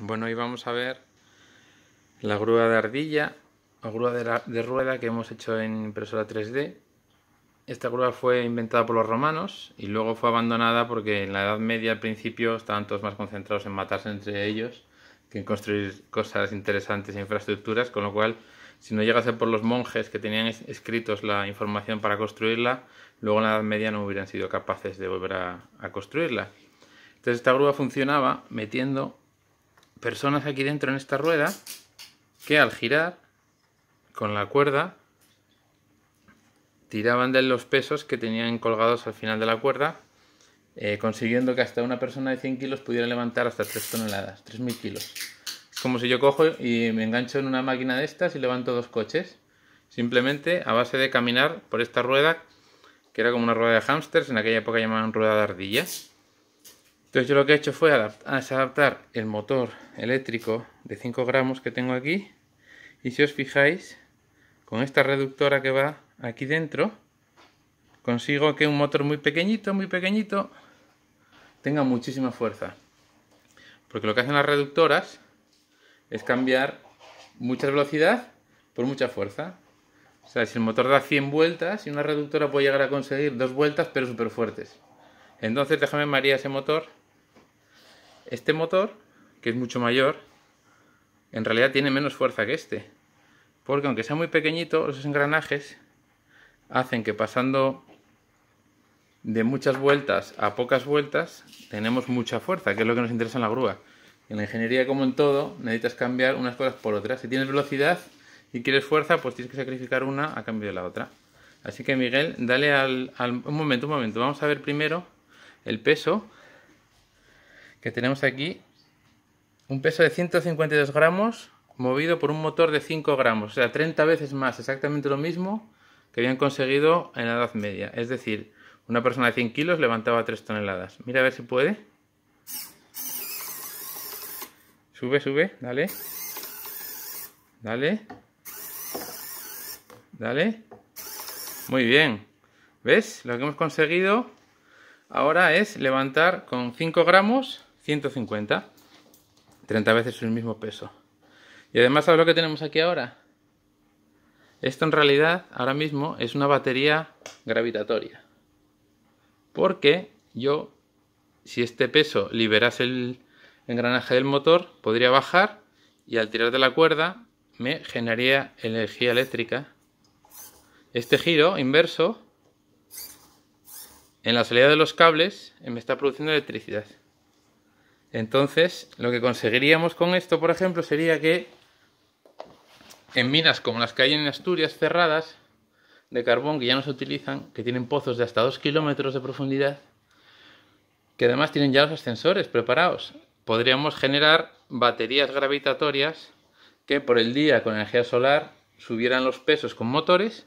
Bueno, hoy vamos a ver la grúa de ardilla o grúa de, rueda que hemos hecho en impresora 3D. Esta grúa fue inventada por los romanos y luego fue abandonada porque en la Edad Media al principio estaban todos más concentrados en matarse entre ellos que en construir cosas interesantes e infraestructuras, con lo cual si no llegase por los monjes que tenían escritos la información para construirla, luego en la Edad Media no hubieran sido capaces de volver a, a construirla. Entonces esta grúa funcionaba metiendo personas aquí dentro en esta rueda que al girar con la cuerda tiraban de los pesos que tenían colgados al final de la cuerda, eh, consiguiendo que hasta una persona de 100 kilos pudiera levantar hasta 3 toneladas, 3.000 kilos. Es como si yo cojo y me engancho en una máquina de estas y levanto dos coches, simplemente a base de caminar por esta rueda, que era como una rueda de hámsters, en aquella época llamaban rueda de ardillas. Entonces yo lo que he hecho fue adaptar, ah, adaptar el motor eléctrico de 5 gramos que tengo aquí. Y si os fijáis, con esta reductora que va aquí dentro, consigo que un motor muy pequeñito, muy pequeñito, tenga muchísima fuerza. Porque lo que hacen las reductoras es cambiar mucha velocidad por mucha fuerza. O sea, si el motor da 100 vueltas, y una reductora puede llegar a conseguir dos vueltas, pero súper fuertes. Entonces déjame María ese motor este motor, que es mucho mayor, en realidad tiene menos fuerza que este. Porque aunque sea muy pequeñito, los engranajes hacen que pasando de muchas vueltas a pocas vueltas tenemos mucha fuerza, que es lo que nos interesa en la grúa. En la ingeniería, como en todo, necesitas cambiar unas cosas por otras. Si tienes velocidad y quieres fuerza, pues tienes que sacrificar una a cambio de la otra. Así que Miguel, dale al... un momento, un momento. Vamos a ver primero el peso que tenemos aquí un peso de 152 gramos movido por un motor de 5 gramos, o sea, 30 veces más, exactamente lo mismo que habían conseguido en la Edad Media. Es decir, una persona de 100 kilos levantaba 3 toneladas. Mira a ver si puede. Sube, sube, dale. Dale. Dale. Muy bien. ¿Ves? Lo que hemos conseguido ahora es levantar con 5 gramos 150, 30 veces el mismo peso. Y además, ¿sabes lo que tenemos aquí ahora? Esto en realidad ahora mismo es una batería gravitatoria. Porque yo, si este peso liberase el engranaje del motor, podría bajar y al tirar de la cuerda me generaría energía eléctrica. Este giro inverso en la salida de los cables me está produciendo electricidad. Entonces, lo que conseguiríamos con esto, por ejemplo, sería que en minas como las que hay en Asturias cerradas de carbón que ya no se utilizan, que tienen pozos de hasta 2 kilómetros de profundidad, que además tienen ya los ascensores preparados, podríamos generar baterías gravitatorias que por el día con energía solar subieran los pesos con motores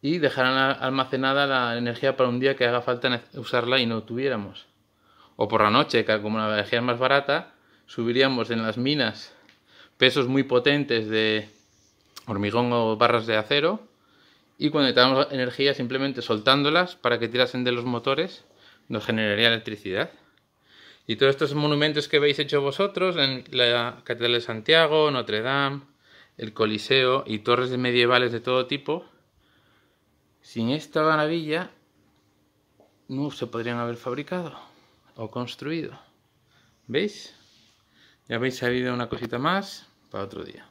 y dejaran almacenada la energía para un día que haga falta usarla y no tuviéramos o por la noche, que como la energía es más barata, subiríamos en las minas pesos muy potentes de hormigón o barras de acero y cuando necesitamos energía simplemente soltándolas para que tirasen de los motores nos generaría electricidad. Y todos estos monumentos que habéis hecho vosotros en la Catedral de Santiago, Notre Dame, el Coliseo y torres medievales de todo tipo, sin esta maravilla no se podrían haber fabricado o construido. ¿Veis? Ya habéis sabido una cosita más para otro día.